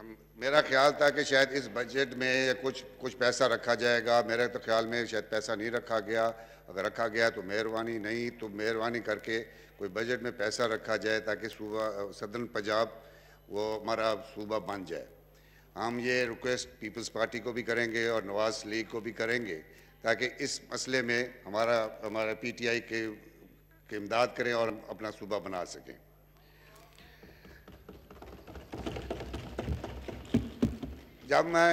हम मेरा ख्याल था कि शायद इस बजट में कुछ कुछ पैसा रखा जाएगा मेरे तो ख्याल में शायद पैसा नहीं रखा गया अगर रखा गया तो मेहरबानी नहीं तो मेहरबानी करके कोई बजट में पैसा रखा जाए ताकि सूबा सदर्न पंजाब वो हमारा सूबा बन जाए हम ये रिक्वेस्ट पीपल्स पार्टी को भी करेंगे और नवाज लीग को भी करेंगे ताकि इस मसले में हमारा हमारा पीटीआई के, के इमदाद करें और अपना सूबा बना सकें जब मैं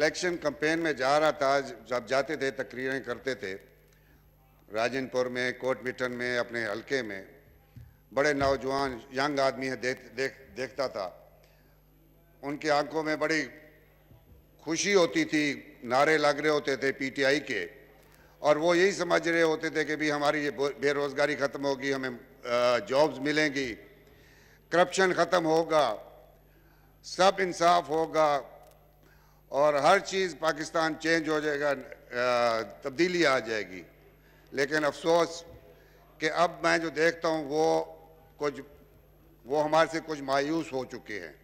इलेक्शन कंपेन में जा रहा था जब जाते थे तकरीरें करते थे राजनपुर में कोट मिटन में अपने हलके में बड़े नौजवान यंग आदमी है देख देख देखता था उनकी आंखों में बड़ी खुशी होती थी नारे लग रहे होते थे पीटीआई के और वो यही समझ रहे होते थे कि भी हमारी ये बेरोज़गारी ख़त्म होगी हमें जॉब्स मिलेंगी करप्शन ख़त्म होगा सब इंसाफ होगा और हर चीज़ पाकिस्तान चेंज हो जाएगा तब्दीली आ जाएगी लेकिन अफसोस कि अब मैं जो देखता हूँ वो कुछ वो हमारे से कुछ मायूस हो चुके हैं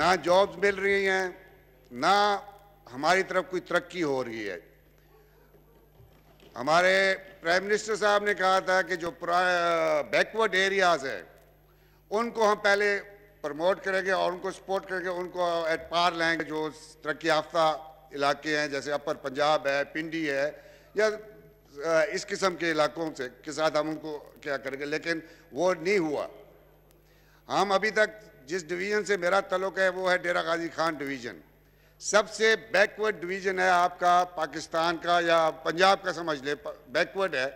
ना जॉब्स मिल रही हैं ना हमारी तरफ कोई तरक्की हो रही है हमारे प्राइम मिनिस्टर साहब ने कहा था कि जो बैकवर्ड एरियाज़ हैं उनको हम पहले प्रमोट करेंगे और उनको सपोर्ट करेंगे उनको एट पार लाएंगे जो तरक्की याफ्ता इलाके हैं जैसे अपर पंजाब है पिंडी है या इस किस्म के इलाकों से के साथ हम उनको क्या करेंगे लेकिन वो नहीं हुआ हम अभी तक जिस डिवीज़न से मेरा तल्लुक है वो है डेरा गाजी खान डिवीज़न सबसे बैकवर्ड डिवीज़न है आपका पाकिस्तान का या पंजाब का समझ ले बैकवर्ड है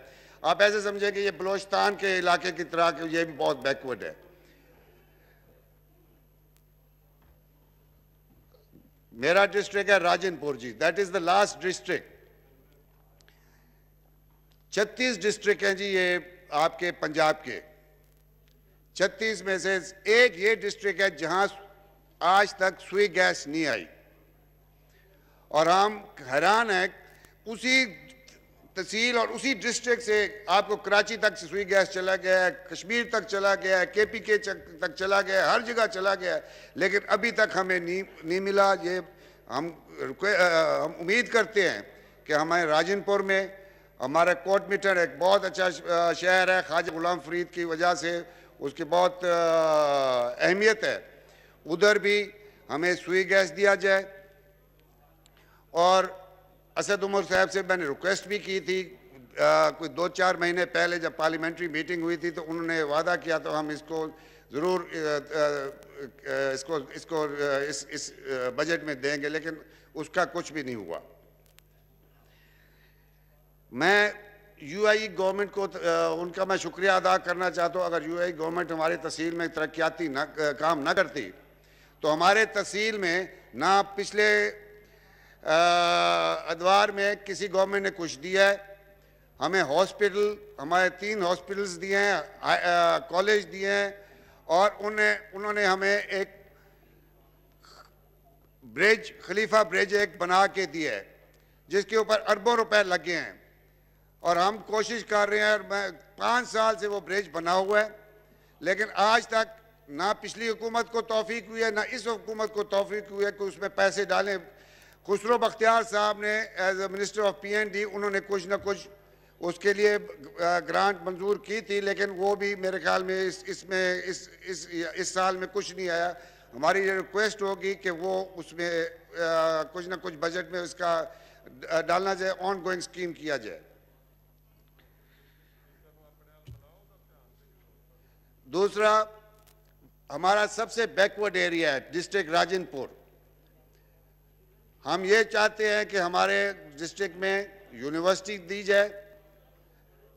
आप ऐसे समझें कि ये बलोचिस्तान के इलाके की तरह के ये भी बहुत बैकवर्ड है मेरा डिस्ट्रिक्ट है Rajanpur ji that is the last district छत्तीस डिस्ट्रिक्ट हैं जी ये आपके पंजाब के छत्तीस में से एक ये डिस्ट्रिक्ट है जहां आज तक सुई गैस नहीं आई और हम हैरान हैं उसी तहसील और उसी डिस्ट्रिक्ट से आपको कराची तक सुई गैस चला गया है कश्मीर तक चला गया है के पी के तक चला गया है हर जगह चला गया है लेकिन अभी तक हमें नहीं नहीं मिला ये हम हम उम्मीद करते हैं कि हमारे राजनपुर में हमारा कोट मीटर एक बहुत अच्छा शहर है ख्वाजा गुलाम फरीद की वजह से उसकी बहुत अहमियत है उधर भी हमें सुई गैस दिया जाए और असद उमर साहब से मैंने रिक्वेस्ट भी की थी आ, कोई दो चार महीने पहले जब पार्लियामेंट्री मीटिंग हुई थी तो उन्होंने वादा किया तो हम इसको ज़रूर इसको इसको इस इस बजट में देंगे लेकिन उसका कुछ भी नहीं हुआ मैं यूआई गवर्नमेंट e को उनका मैं शुक्रिया अदा करना चाहता हूँ अगर यूआई गवर्नमेंट e हमारे तहसील में तरक्याती ना काम ना करती तो हमारे तहसील में ना पिछले अदवार में किसी गवर्नमेंट ने कुछ दिया है हमें हॉस्पिटल हमारे तीन हॉस्पिटल्स दिए हैं कॉलेज दिए हैं और उन्हें उन्होंने हमें एक ब्रिज खलीफा ब्रिज एक बना के दिया है जिसके ऊपर अरबों रुपए लगे हैं और हम कोशिश कर रहे हैं और मैं पाँच साल से वो ब्रिज बना हुआ है लेकिन आज तक ना पिछली हुकूमत को तोफीक हुई है ना इस हुकूमत को तोफीक हुई है कि उसमें पैसे डालें खुसरो बख्तियार साहब ने as a minister of P and D उन्होंने कुछ ना कुछ उसके लिए ग्रांट मंजूर की थी लेकिन वो भी मेरे ख्याल में इस इसमें इस इस इस साल में कुछ नहीं आया हमारी ये रिक्वेस्ट होगी कि वो उसमें कुछ ना कुछ बजट में उसका डालना जाए ऑन गोइंग स्कीम किया जाए दूसरा हमारा सबसे बैकवर्ड एरिया है डिस्ट्रिक्ट राजनपुर हम ये चाहते हैं कि हमारे डिस्ट्रिक्ट में यूनिवर्सिटी दी जाए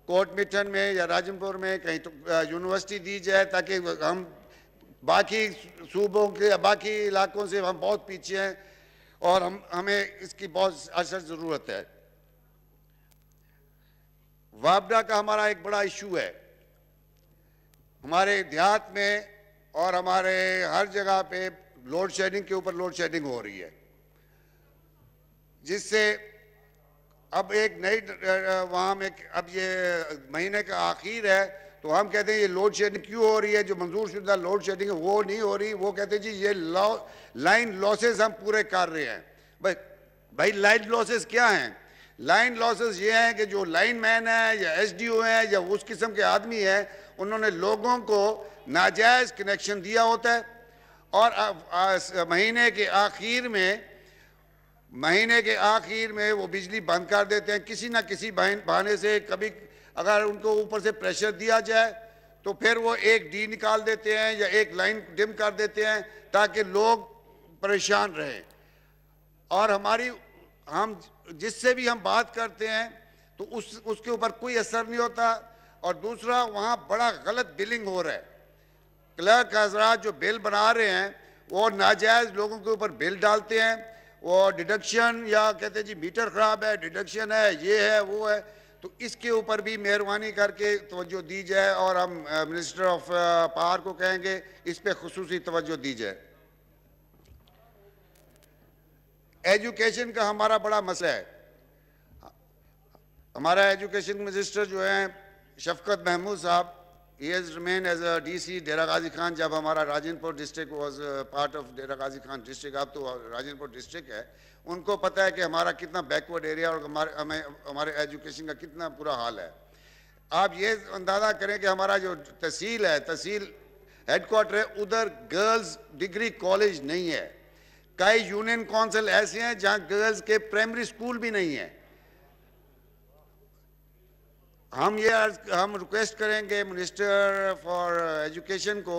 कोट मिठन में या राजनपुर में कहीं तो यूनिवर्सिटी दी जाए ताकि हम बाकी सूबों के बाकी इलाकों से हम बहुत पीछे हैं और हम हमें इसकी बहुत असर ज़रूरत है वापडा का हमारा एक बड़ा इशू है हमारे देहात में और हमारे हर जगह पे लोड शेडिंग के ऊपर लोड शेडिंग हो रही है जिससे अब एक नई वहाँ में अब ये महीने का आखिर है तो हम कहते हैं ये लोड शेडिंग क्यों हो रही है जो मंजूर शुदा लोड शेडिंग है वो नहीं हो रही वो कहते हैं जी ये लॉ लाइन लॉसेस हम पूरे कर रहे हैं भाई भाई लाइन लॉसेस क्या हैं लाइन लॉसेस ये हैं कि जो लाइन मैन है या एस डी ओ हैं या उस किस्म के आदमी हैं उन्होंने लोगों को नाजायज़ कनेक्शन दिया होता है और आ, आ, महीने के आखिर में महीने के आखिर में वो बिजली बंद कर देते हैं किसी ना किसी बहाने से कभी अगर उनको ऊपर से प्रेशर दिया जाए तो फिर वो एक डी निकाल देते हैं या एक लाइन डिम कर देते हैं ताकि लोग परेशान रहें और हमारी हम जिससे भी हम बात करते हैं तो उस उसके ऊपर कोई असर नहीं होता और दूसरा वहाँ बड़ा गलत बिलिंग हो रहा है क्लर्क हजरा जो बिल बना रहे हैं वो नाजायज़ लोगों के ऊपर बिल डालते हैं वो डिडक्शन या कहते हैं जी मीटर ख़राब है डिडक्शन है ये है वो है तो इसके ऊपर भी मेहरबानी करके तवज्जो दी जाए और हम मिनिस्टर ऑफ पावर को कहेंगे इस पर खसूस तवज्जो दी जाए एजुकेशन का हमारा बड़ा मसला है हमारा एजुकेशन मिनिस्टर जो हैं शफकत महमूद साहब He has remained as a DC, Dera Ghazi Khan, जब हमारा Rajanpur district was part of Dera Ghazi Khan district अब तो राजनपुर डिस्ट्रिक्ट है उनको पता है कि हमारा कितना बैकवर्ड एरिया और हमारे हमें हमारे एजुकेशन का कितना बुरा हाल है आप ये अंदाज़ा करें कि हमारा जो तहसील है तहसील हेडकोार्टर है उधर गर्ल्स डिग्री कॉलेज नहीं है कई यूनियन काउंसिल ऐसे हैं जहाँ गर्ल्स के प्राइमरी स्कूल भी नहीं है हम ये हम रिक्वेस्ट करेंगे मिनिस्टर फॉर एजुकेशन को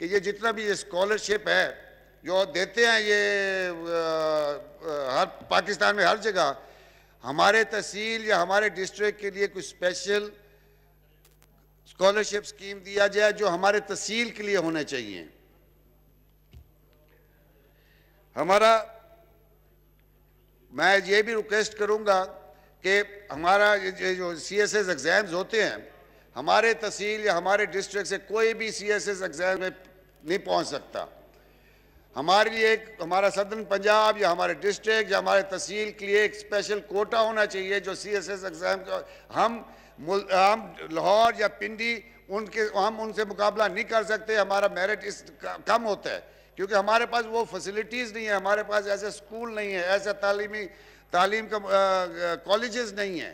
कि ये जितना भी ये स्कॉलरशिप है जो देते हैं ये हर पाकिस्तान में हर जगह हमारे तहसील या हमारे डिस्ट्रिक्ट के लिए कुछ स्पेशल स्कॉलरशिप स्कीम दिया जाए जो हमारे तहसील के लिए होने चाहिए हमारा मैं ये भी रिक्वेस्ट करूंगा कि हमारा ये जो सी एस एस एग्ज़ाम्स होते हैं हमारे तहसील या हमारे डिस्ट्रिक्ट से कोई भी सी एस एस एग्ज़ाम में नहीं पहुंच सकता हमारे लिए एक हमारा सदन पंजाब या हमारे डिस्ट्रिक्ट या हमारे तहसील के लिए एक स्पेशल कोटा होना चाहिए जो सी एस एस एग्ज़ाम का हम हम लाहौर या पिंडी उनके हम उनसे मुकाबला नहीं कर सकते हमारा मेरिट इस कम होता है क्योंकि हमारे पास वो फैसिलिटीज़ नहीं है हमारे पास ऐसे स्कूल नहीं है ऐसा तालीमी तालीम का कॉलेज नहीं है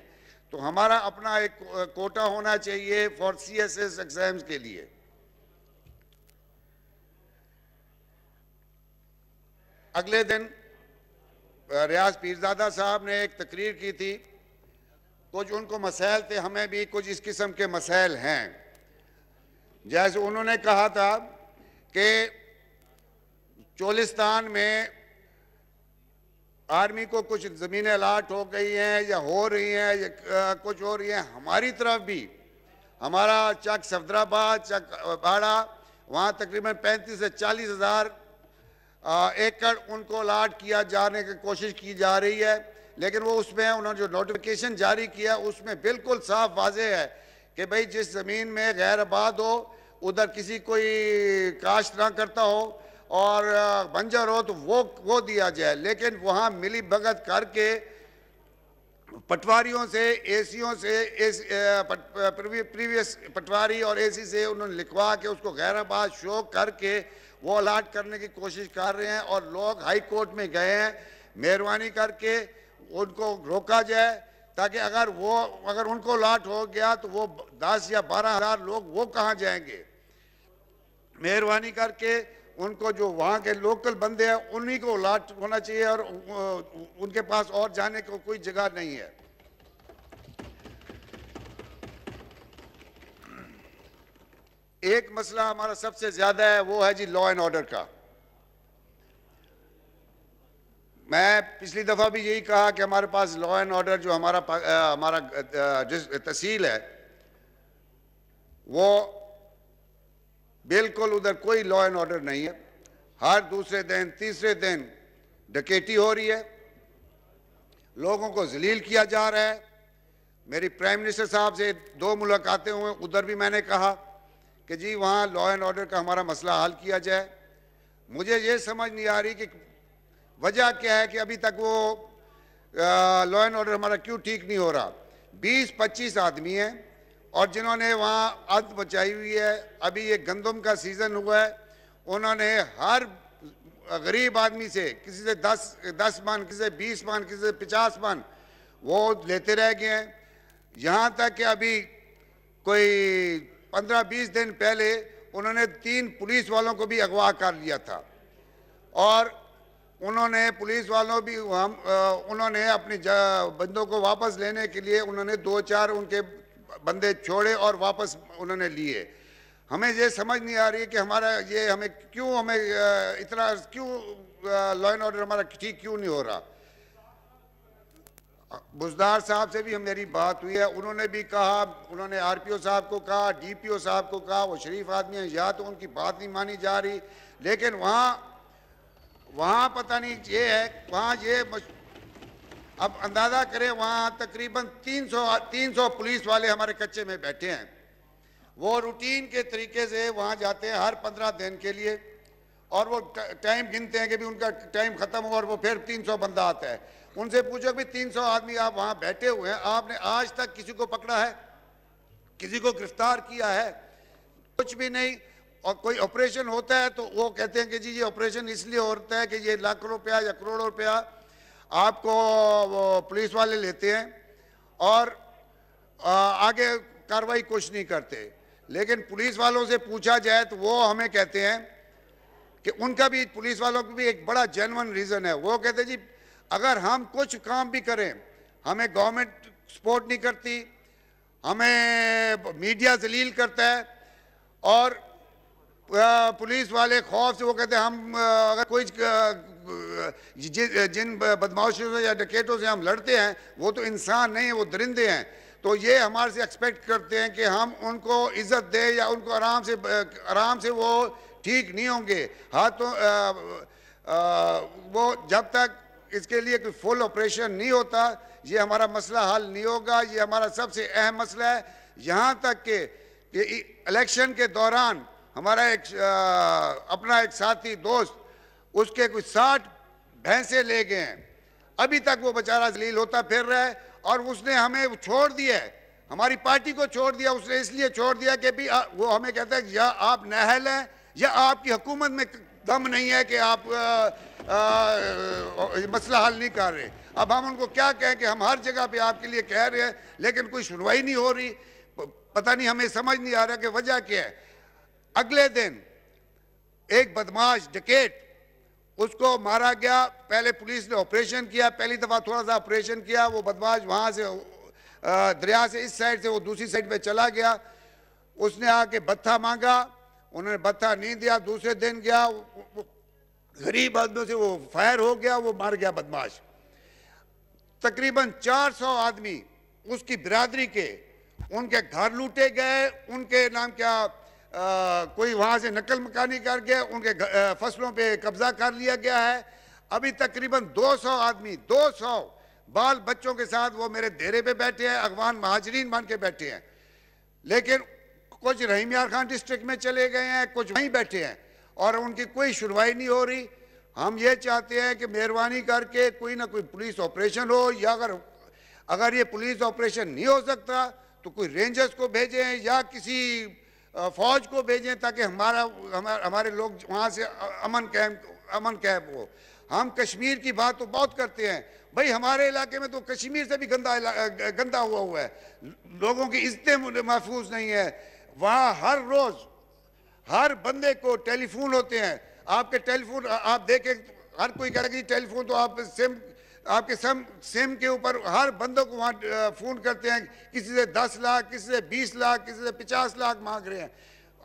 तो हमारा अपना एक कोटा होना चाहिए for C S S exams के लिए अगले दिन रियाज पीरजादा साहब ने एक तकरीर की थी कुछ उनको मसाइल थे हमें भी कुछ इस किस्म के मसाइल हैं जैसे उन्होंने कहा था कि चोलिस्तान में आर्मी को कुछ ज़मीनें अलाट हो गई हैं या हो रही हैं या कुछ हो रही हैं हमारी तरफ भी हमारा चक सफदराबाद चक बाड़ा वहाँ तकरीबन पैंतीस से चालीस हज़ार एकड़ उनको अलाट किया जाने की कोशिश की जा रही है लेकिन वो उसमें उन्होंने जो नोटिफिकेशन जारी किया उसमें बिल्कुल साफ वाजह है कि भाई जिस ज़मीन में गैर आबाद हो उधर किसी कोई काश्त ना करता हो और बंजर हो तो वो वो दिया जाए लेकिन वहाँ मिली भगत करके पटवारियों से एसीओं से एस प्रीवियस पटवारी और एसी से उन्होंने लिखवा के उसको गैराबाद शो करके वो अलाट करने की कोशिश कर रहे हैं और लोग हाई कोर्ट में गए हैं मेहरबानी करके उनको रोका जाए ताकि अगर वो अगर उनको अलाट हो गया तो वो दस या बारह हज़ार लोग वो कहाँ जाएंगे मेहरबानी करके उनको जो वहाँ के लोकल बंदे हैं उन्हीं को अलाट होना चाहिए और उनके पास और जाने को कोई जगह नहीं है एक मसला हमारा सबसे ज्यादा है वो है जी लॉ एंड ऑर्डर का मैं पिछली दफ़ा भी यही कहा कि हमारे पास लॉ एंड ऑर्डर जो हमारा आ, हमारा जिस तहसील है वो बिल्कुल उधर कोई लॉ एंड ऑर्डर नहीं है हर दूसरे दिन तीसरे दिन डकेटी हो रही है लोगों को जलील किया जा रहा है मेरी प्राइम मिनिस्टर साहब से दो मुलाकातें हुए उधर भी मैंने कहा कि जी वहाँ लॉ एंड ऑर्डर का हमारा मसला हल किया जाए मुझे ये समझ नहीं आ रही कि वजह क्या है कि अभी तक वो लॉ एंड ऑर्डर हमारा क्यों ठीक नहीं हो रहा 20-25 आदमी हैं और जिन्होंने वहाँ अद बचाई हुई है अभी ये गंदम का सीज़न हुआ है उन्होंने हर गरीब आदमी से किसी से दस दस मान किसी से बीस मान किसी से पचास मान वो लेते रह गए हैं यहाँ तक कि अभी कोई पंद्रह बीस दिन पहले उन्होंने तीन पुलिस वालों को भी अगवा कर लिया था और उन्होंने पुलिस वालों भी हम उन्होंने अपने बंदों को वापस लेने के लिए उन्होंने दो चार उनके बंदे छोड़े और वापस उन्होंने लिए हमें ये समझ नहीं आ रही है कि हमारा ये हमें क्यों हमें इतना क्यों लॉ एंड ऑर्डर हमारा ठीक क्यों नहीं हो रहा बुजदार साहब से भी हम मेरी बात हुई है उन्होंने भी कहा उन्होंने आरपीओ साहब को कहा डीपीओ साहब को कहा वो शरीफ आदमी हैं या तो उनकी बात नहीं मानी जा रही लेकिन वहाँ वहाँ पता नहीं ये है वहाँ ये अब अंदाज़ा करें वहाँ तकरीबन 300 300 पुलिस वाले हमारे कच्चे में बैठे हैं वो रूटीन के तरीके से वहाँ जाते हैं हर पंद्रह दिन के लिए और वो टाइम गिनते हैं कि भी उनका टाइम ख़त्म हुआ और वो फिर 300 बंदा आता है उनसे पूछो कि 300 आदमी आप वहाँ बैठे हुए हैं आपने आज तक किसी को पकड़ा है किसी को गिरफ्तार किया है कुछ भी नहीं और कोई ऑपरेशन होता है तो वो कहते हैं कि जी ये ऑपरेशन इसलिए होता है कि ये लाख रुपया या करोड़ों रुपया आपको पुलिस वाले लेते हैं और आगे कार्रवाई कुछ नहीं करते लेकिन पुलिस वालों से पूछा जाए तो वो हमें कहते हैं कि उनका भी पुलिस वालों का भी एक बड़ा जेनवन रीज़न है वो कहते जी अगर हम कुछ काम भी करें हमें गवर्नमेंट सपोर्ट नहीं करती हमें मीडिया जलील करता है और पुलिस वाले खौफ से वो कहते हैं हम अगर कोई जिन बदमाशों से या डकेटों से हम लड़ते हैं वो तो इंसान नहीं है वो दरिंदे हैं तो ये हमारे से एक्सपेक्ट करते हैं कि हम उनको इज़्ज़त दें या उनको आराम से आराम से वो ठीक नहीं होंगे हाँ तो आ, आ, वो जब तक इसके लिए कोई फुल ऑपरेशन नहीं होता ये हमारा मसला हल नहीं होगा ये हमारा सबसे अहम मसला है यहाँ तक के इलेक्शन के दौरान हमारा एक अपना एक साथी दोस्त उसके कुछ साठ भैंसे ले गए हैं अभी तक वो बेचारा जलील होता फिर रहा है और उसने हमें छोड़ दिया है हमारी पार्टी को छोड़ दिया उसने इसलिए छोड़ दिया कि भी वो हमें कहता है या आप नहल हैं या आपकी हुकूमत में दम नहीं है कि आप आ, आ, मसला हल नहीं कर रहे अब हम उनको क्या कहें कि हम हर जगह पे आपके लिए कह रहे हैं लेकिन कोई सुनवाई नहीं हो रही पता नहीं हमें समझ नहीं आ रहा कि वजह क्या है अगले दिन एक बदमाश डकेट उसको मारा गया पहले पुलिस ने ऑपरेशन किया पहली दफ़ा थोड़ा सा ऑपरेशन किया वो बदमाश वहाँ से दरिया से इस साइड से वो दूसरी साइड पे चला गया उसने आके बत्था मांगा उन्होंने भत्था नहीं दिया दूसरे दिन गया गरीब आदमियों से वो फायर हो गया वो मार गया बदमाश तकरीबन 400 आदमी उसकी बिरादरी के उनके घर लूटे गए उनके नाम क्या कोई वहाँ से नकल मकानी कर गया उनके फसलों पे कब्जा कर लिया गया है अभी तकरीबन 200 आदमी 200 बाल बच्चों के साथ वो मेरे देरे पे बैठे हैं अगवान महाजरीन बन के बैठे हैं लेकिन कुछ रहीम यार खान डिस्ट्रिक्ट में चले गए हैं कुछ वहीं बैठे हैं और उनकी कोई सुनवाई नहीं हो रही हम ये चाहते हैं कि मेहरबानी करके कोई ना कोई पुलिस ऑपरेशन हो या अगर अगर ये पुलिस ऑपरेशन नहीं हो सकता तो कोई रेंजर्स को भेजें या किसी फौज को भेजें ताकि हमारा हमारे हमारे लोग वहाँ से अमन कैम्प अमन कैम्प हो हम कश्मीर की बात तो बहुत करते हैं भाई हमारे इलाके में तो कश्मीर से भी गंदा गंदा हुआ हुआ है लोगों की इज्जतें महफूज नहीं है वहाँ हर रोज़ हर बंदे को टेलीफोन होते हैं आपके टेलीफोन आप देखें हर कोई कह रहा कि टेलीफोन तो आप सिम आपके सम सिम के ऊपर हर बंदों को वहाँ फ़ोन करते हैं किसी से दस लाख किसी से बीस लाख किसी से पचास लाख मांग रहे हैं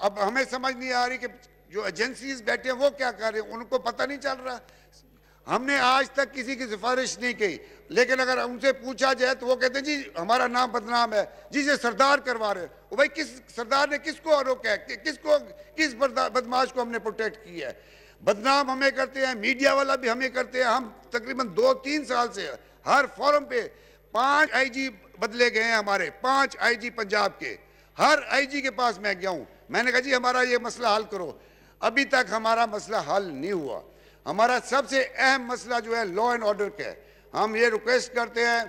अब हमें समझ नहीं आ रही कि जो एजेंसीज बैठे हैं वो क्या कर रहे हैं उनको पता नहीं चल रहा हमने आज तक किसी की सिफारिश नहीं की लेकिन अगर उनसे पूछा जाए तो वो कहते हैं जी हमारा नाम बदनाम है जी से सरदार करवा रहे हो भाई किस सरदार ने किसको रोका है कि, किसको किस बदमाश को हमने प्रोटेक्ट किया है बदनाम हमें करते हैं मीडिया वाला भी हमें करते हैं हम तकरीबन दो तीन साल से हर फोरम पे पांच आईजी बदले गए हैं हमारे पांच आईजी पंजाब के हर आईजी के पास मैं गया हूँ मैंने कहा जी हमारा ये मसला हल करो अभी तक हमारा मसला हल नहीं हुआ हमारा सबसे अहम मसला जो है लॉ एंड ऑर्डर का है हम ये रिक्वेस्ट करते हैं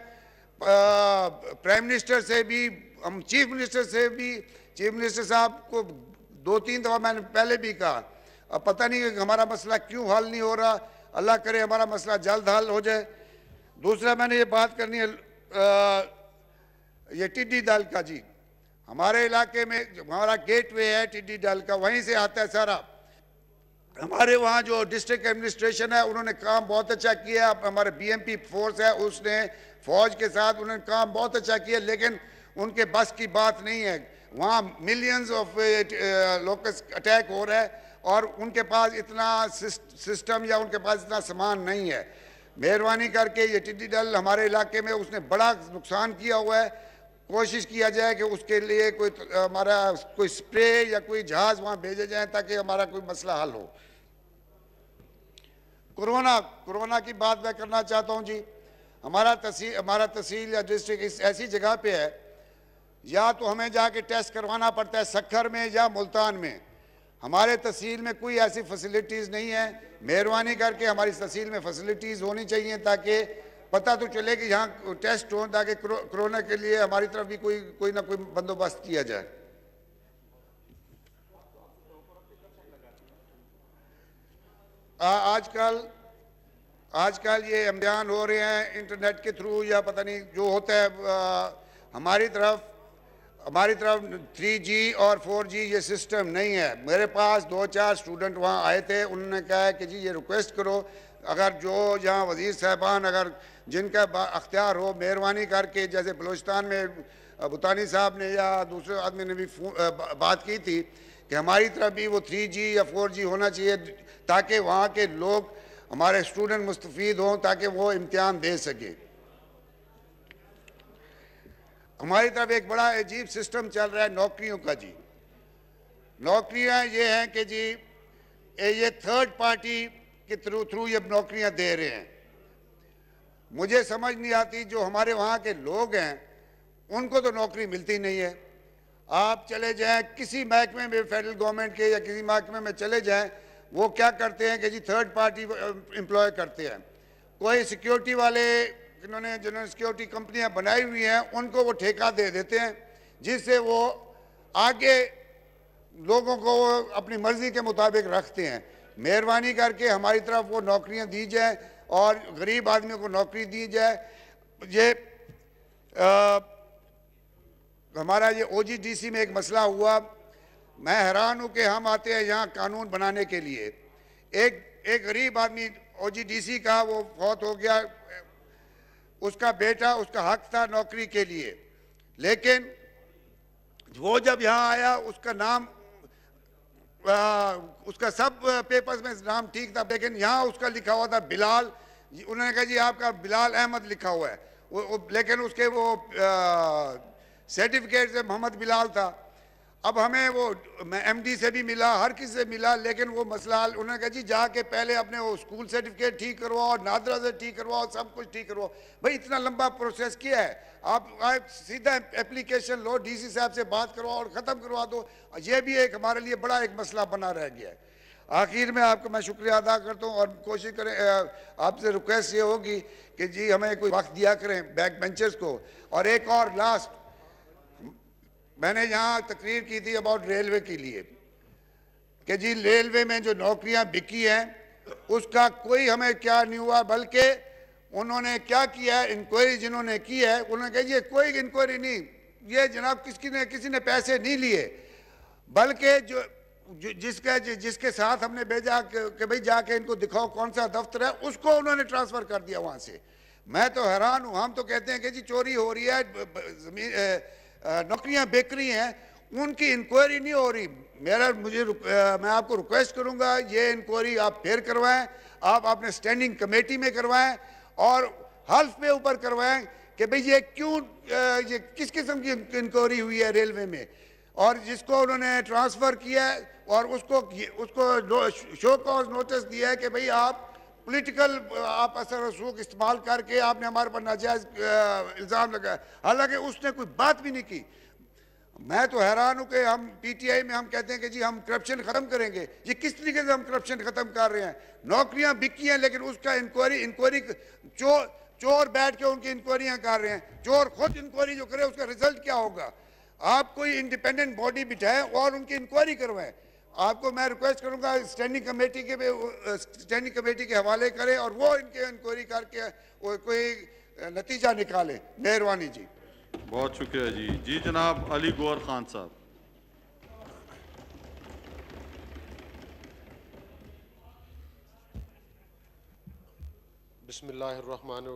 प्राइम मिनिस्टर से भी हम चीफ मिनिस्टर से भी चीफ मिनिस्टर साहब को दो तीन दफ़ा मैंने पहले भी कहा अब पता नहीं कि हमारा मसला क्यों हल नहीं हो रहा अल्लाह करे हमारा मसला जल्द हल हो जाए दूसरा मैंने ये बात करनी है आ, ये टिड्डी दल का जी हमारे इलाके में हमारा गेट वे है टिड्डी दल का वहीं से आता है सारा हमारे वहाँ जो डिस्ट्रिक्ट एडमिनिस्ट्रेशन है उन्होंने काम बहुत अच्छा किया हमारे बीएमपी फोर्स है उसने फौज के साथ उन्होंने काम बहुत अच्छा किया लेकिन उनके बस की बात नहीं है वहाँ मिलियंस ऑफ लोकस अटैक हो रहा है और उनके पास इतना सिस्टम या उनके पास इतना सामान नहीं है मेहरबानी करके ये टिड्डी दल हमारे इलाके में उसने बड़ा नुकसान किया हुआ है कोशिश किया जाए कि उसके लिए कोई हमारा कोई स्प्रे या कोई जहाज वहाँ भेजे जाए ताकि हमारा कोई मसला हल हो कोरोना कोरोना की बात मैं करना चाहता हूँ जी हमारा तहसील हमारा तहसील या डिस्ट्रिक्ट इस ऐसी जगह पे है या तो हमें जाके टेस्ट करवाना पड़ता है सखर में या मुल्तान में हमारे तहसील में कोई ऐसी फैसिलिटीज़ नहीं है मेहरबानी करके हमारी तहसील में फैसिलिटीज़ होनी चाहिए ताकि पता तो चले कि यहाँ टेस्ट हों ताकि कोरोना के लिए हमारी तरफ भी कोई कोई ना कोई बंदोबस्त किया जाए आजकल आजकल ये इम्तहान हो रहे हैं इंटरनेट के थ्रू या पता नहीं जो होता है आ, हमारी तरफ हमारी तरफ 3G और 4G ये सिस्टम नहीं है मेरे पास दो चार स्टूडेंट वहाँ आए थे उन्होंने कहा कि जी ये रिक्वेस्ट करो अगर जो यहाँ वजीर साहबान अगर जिनका अख्तियार हो मेहरबानी करके जैसे बलोचिस्तान में भुतानी साहब ने या दूसरे आदमी ने भी बात की थी कि हमारी तरफ भी वो 3G या 4G होना चाहिए ताकि वहाँ के लोग हमारे स्टूडेंट मुस्तफ़ हों ताकि वो इम्तहान दे सकें हमारी तरफ एक बड़ा अजीब सिस्टम चल रहा है नौकरियों का जी नौकरियां ये हैं कि जी ये थर्ड पार्टी के थ्रू थ्रू ये नौकरियां दे रहे हैं मुझे समझ नहीं आती जो हमारे वहाँ के लोग हैं उनको तो नौकरी मिलती नहीं है आप चले जाएं किसी महकमे में फेडरल गवर्नमेंट के या किसी महकमे में चले जाएं वो क्या करते हैं कि जी थर्ड पार्टी एम्प्लॉय करते हैं कोई सिक्योरिटी वाले जिन्होंने जिन्होंने सिक्योरिटी कंपनियां बनाई हुई हैं उनको वो ठेका दे देते हैं जिससे वो आगे लोगों को अपनी मर्ज़ी के मुताबिक रखते हैं मेहरबानी करके हमारी तरफ वो नौकरियां दी जाए और गरीब आदमियों को नौकरी दी जाए ये आ, हमारा ये ओजीडीसी में एक मसला हुआ मैं हैरान हूँ कि हम आते हैं यहाँ कानून बनाने के लिए एक एक गरीब आदमी ओ का वो फौत हो गया उसका बेटा उसका हक था नौकरी के लिए लेकिन वो जब यहाँ आया उसका नाम आ, उसका सब पेपर्स में नाम ठीक था लेकिन यहाँ उसका लिखा हुआ था बिलाल उन्होंने कहा जी आपका बिलाल अहमद लिखा हुआ है वो, वो, लेकिन उसके वो सर्टिफिकेट से मोहम्मद बिलाल था अब हमें वो एमडी से भी मिला हर किसी से मिला लेकिन वो मसला उन्होंने कहा जी जाके पहले अपने वो स्कूल सर्टिफिकेट ठीक करवाओ नादरा से ठीक करवाओ सब कुछ ठीक करवाओ भाई इतना लंबा प्रोसेस किया है आप, आप सीधा एप्लीकेशन लो डीसी साहब से बात करवाओ और ख़त्म करवा दो ये भी एक हमारे लिए बड़ा एक मसला बना रह गया है आखिर में आपको मैं शुक्रिया अदा करता हूँ और कोशिश करें आपसे रिक्वेस्ट ये होगी कि जी हमें कोई वक्त दिया करें बैक बेंचर्स को और एक और लास्ट मैंने यहाँ तकरीर की थी अबाउट रेलवे के लिए कि जी रेलवे में जो नौकरियाँ बिकी हैं उसका कोई हमें क्या नहीं हुआ बल्कि उन्होंने क्या किया है इंक्वायरी जिन्होंने की है उन्होंने कहा ये कोई इंक्वायरी नहीं ये जनाब किसकी ने किसी ने पैसे नहीं लिए बल्कि जो जिसके जिसके साथ हमने भेजा कि भाई जाके इनको दिखाओ कौन सा दफ्तर है उसको उन्होंने ट्रांसफ़र कर दिया वहाँ से मैं तो हैरान हूँ हम तो कहते हैं कि जी चोरी हो रही है नौकरियां बेच रही हैं उनकी इंक्वायरी नहीं हो रही मेरा मुझे आ, मैं आपको रिक्वेस्ट करूंगा ये इंक्वायरी आप फिर करवाएं आप अपने स्टैंडिंग कमेटी में करवाएं और हल्फ पे ऊपर करवाएं कि भाई ये क्यों ये किस किस्म की इंक्वायरी हुई है रेलवे में और जिसको उन्होंने ट्रांसफ़र किया और उसको उसको शो कॉज नोटिस दिया है कि भाई आप पॉलिटिकल uh, आप असर रसूख इस्तेमाल करके आपने हमारे पर नाजायज़ uh, इल्ज़ाम लगाया हालांकि उसने कोई बात भी नहीं की मैं तो हैरान हूँ कि हम पीटीआई में हम कहते हैं कि जी हम करप्शन ख़त्म करेंगे ये किस तरीके से हम करप्शन ख़त्म कर रहे हैं नौकरियाँ बिकी हैं लेकिन उसका इंक्वायरी इंक्वायरी चो चोर बैठ के उनकी इंक्वायरियाँ कर रहे हैं चोर खुद इंक्वायरी जो करे उसका रिजल्ट क्या होगा आप कोई इंडिपेंडेंट बॉडी बिठाएं और उनकी इंक्वायरी करवाएं आपको मैं रिक्वेस्ट करूंगा स्टैंडिंग कमेटी के स्टैंडिंग कमेटी के हवाले करें और वो इनके इंक्वायरी करके कोई नतीजा निकाले मेहरबानी जी बहुत शुक्रिया जी जी जनाब अली गौर खान साहब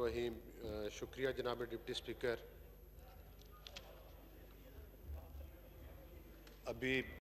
रहीम शुक्रिया जनाब डिप्टी स्पीकर अभी